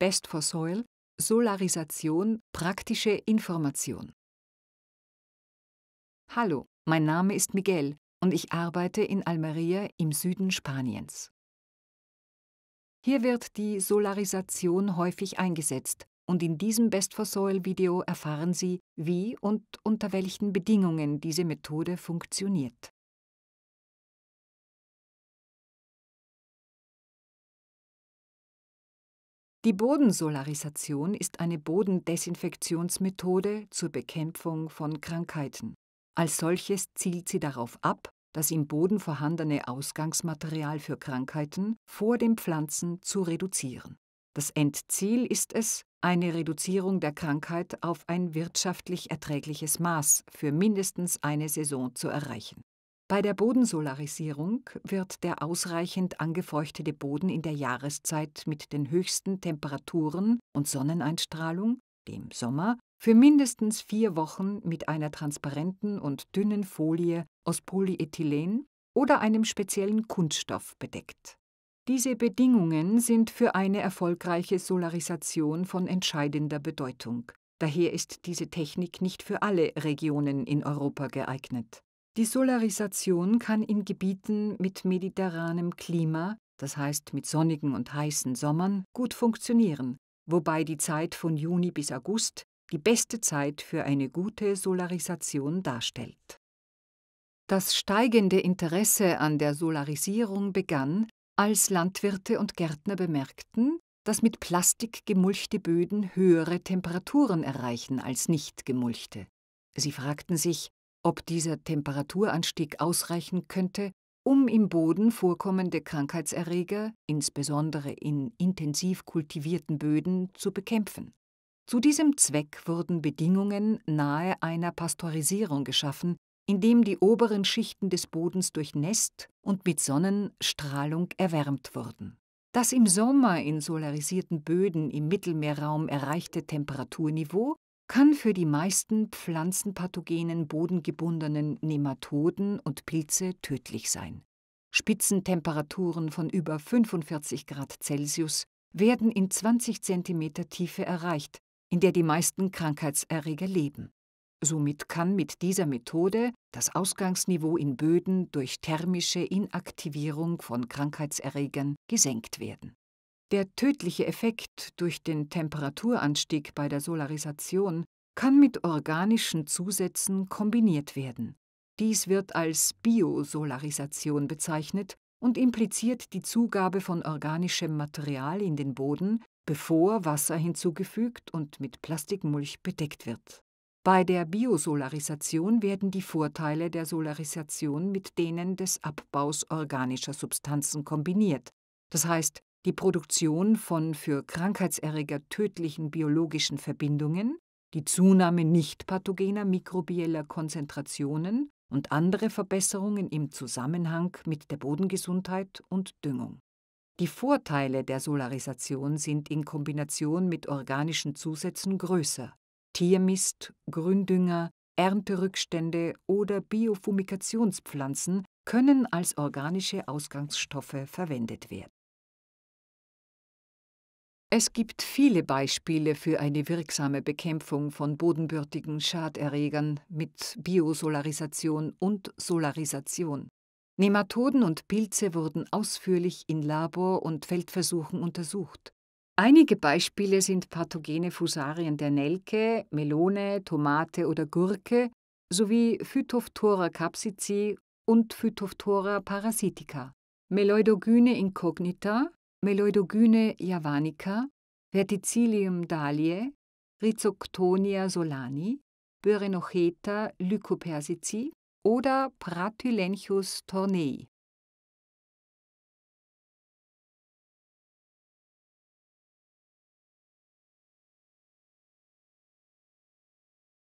Best for Soil, Solarisation, praktische Information. Hallo, mein Name ist Miguel und ich arbeite in Almeria im Süden Spaniens. Hier wird die Solarisation häufig eingesetzt und in diesem Best for Soil Video erfahren Sie, wie und unter welchen Bedingungen diese Methode funktioniert. Die Bodensolarisation ist eine Bodendesinfektionsmethode zur Bekämpfung von Krankheiten. Als solches zielt sie darauf ab, das im Boden vorhandene Ausgangsmaterial für Krankheiten vor den Pflanzen zu reduzieren. Das Endziel ist es, eine Reduzierung der Krankheit auf ein wirtschaftlich erträgliches Maß für mindestens eine Saison zu erreichen bei der Bodensolarisierung wird der ausreichend angefeuchtete Boden in der Jahreszeit mit den höchsten Temperaturen und Sonneneinstrahlung, dem Sommer, für mindestens vier Wochen mit einer transparenten und dünnen Folie aus Polyethylen oder einem speziellen Kunststoff bedeckt. Diese Bedingungen sind für eine erfolgreiche Solarisation von entscheidender Bedeutung. Daher ist diese Technik nicht für alle Regionen in Europa geeignet. Die Solarisation kann in Gebieten mit mediterranem Klima, das heißt mit sonnigen und heißen Sommern, gut funktionieren, wobei die Zeit von Juni bis August die beste Zeit für eine gute Solarisation darstellt. Das steigende Interesse an der Solarisierung begann, als Landwirte und Gärtner bemerkten, dass mit Plastik gemulchte Böden höhere Temperaturen erreichen als nicht gemulchte. Sie fragten sich, ob dieser Temperaturanstieg ausreichen könnte, um im Boden vorkommende Krankheitserreger, insbesondere in intensiv kultivierten Böden, zu bekämpfen. Zu diesem Zweck wurden Bedingungen nahe einer Pasteurisierung geschaffen, indem die oberen Schichten des Bodens durchnässt und mit Sonnenstrahlung erwärmt wurden. Das im Sommer in solarisierten Böden im Mittelmeerraum erreichte Temperaturniveau kann für die meisten pflanzenpathogenen bodengebundenen Nematoden und Pilze tödlich sein. Spitzentemperaturen von über 45 Grad Celsius werden in 20 cm Tiefe erreicht, in der die meisten Krankheitserreger leben. Somit kann mit dieser Methode das Ausgangsniveau in Böden durch thermische Inaktivierung von Krankheitserregern gesenkt werden der tödliche Effekt durch den Temperaturanstieg bei der Solarisation kann mit organischen Zusätzen kombiniert werden. Dies wird als Biosolarisation bezeichnet und impliziert die Zugabe von organischem Material in den Boden, bevor Wasser hinzugefügt und mit Plastikmulch bedeckt wird. Bei der Biosolarisation werden die Vorteile der Solarisation mit denen des Abbaus organischer Substanzen kombiniert, das heißt die Produktion von für Krankheitserreger tödlichen biologischen Verbindungen, die Zunahme nichtpathogener mikrobieller Konzentrationen und andere Verbesserungen im Zusammenhang mit der Bodengesundheit und Düngung. Die Vorteile der Solarisation sind in Kombination mit organischen Zusätzen größer. Tiermist, Gründünger, Ernterückstände oder Biofumikationspflanzen können als organische Ausgangsstoffe verwendet werden. Es gibt viele Beispiele für eine wirksame Bekämpfung von bodenbürtigen Schaderregern mit Biosolarisation und Solarisation. Nematoden und Pilze wurden ausführlich in Labor- und Feldversuchen untersucht. Einige Beispiele sind pathogene Fusarien der Nelke, Melone, Tomate oder Gurke sowie Phytophthora capsici und Phytophthora parasitica. Meloidogyne incognita, Meloidogyne javanica, Verticillium dalie, Rhizoctonia solani, Byrenocheta lycopersici oder Pratylenchus tornei